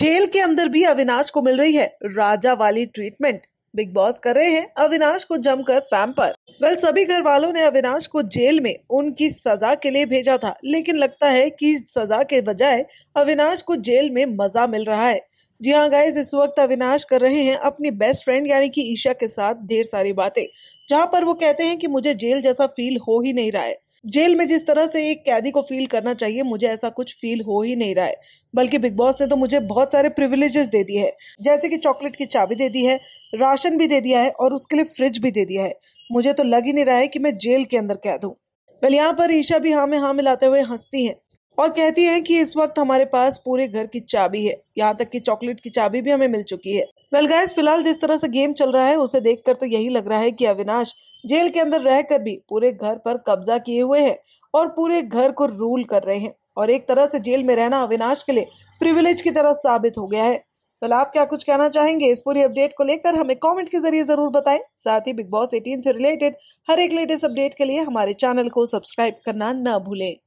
jail के अंदर भी अविनाश को मिल रही है राजा वाली ट्रीटमेंट बिग बॉस कर रहे हैं अविनाश को जमकर पैम्पर वेल सभी घर वालों ने अविनाश को जेल में उनकी सजा के लिए भेजा था लेकिन लगता है कि सजा के बजाय अविनाश को जेल में मजा मिल रहा है जी हाँ गाइज इस वक्त अविनाश कर रहे हैं अपनी बेस्ट फ्रेंड यानी कि ईशा के साथ ढेर सारी बातें जहाँ पर वो कहते हैं कि मुझे जेल जैसा फील हो ही नहीं रहा है जेल में जिस तरह से एक कैदी को फील करना चाहिए मुझे ऐसा कुछ फील हो ही नहीं रहा है बल्कि बिग बॉस ने तो मुझे बहुत सारे प्रिविलेजेस दे दिए हैं जैसे कि चॉकलेट की चाबी दे दी है राशन भी दे दिया है और उसके लिए फ्रिज भी दे दिया है मुझे तो लग ही नहीं रहा है कि मैं जेल के अंदर कैद हूँ पहले यहाँ पर ईशा भी हाँ में हाँ मिलाते हुए हंसती हैं और कहती है कि इस वक्त हमारे पास पूरे घर की चाबी है यहाँ तक कि चॉकलेट की चाबी भी हमें मिल चुकी है वेल गाइस फिलहाल जिस तरह से गेम चल रहा है उसे देखकर तो यही लग रहा है कि अविनाश जेल के अंदर रहकर भी पूरे घर पर कब्जा किए हुए है और पूरे घर को रूल कर रहे हैं और एक तरह से जेल में रहना अविनाश के लिए प्रिविलेज की तरह साबित हो गया है फिलहाल तो आप क्या कुछ कहना चाहेंगे इस पूरी अपडेट को लेकर हमें कमेंट के जरिए जरूर बताएं साथ ही बिग बॉस 18 से रिलेटेड हर एक लेटेस्ट अपडेट के लिए हमारे चैनल को सब्सक्राइब करना न भूलें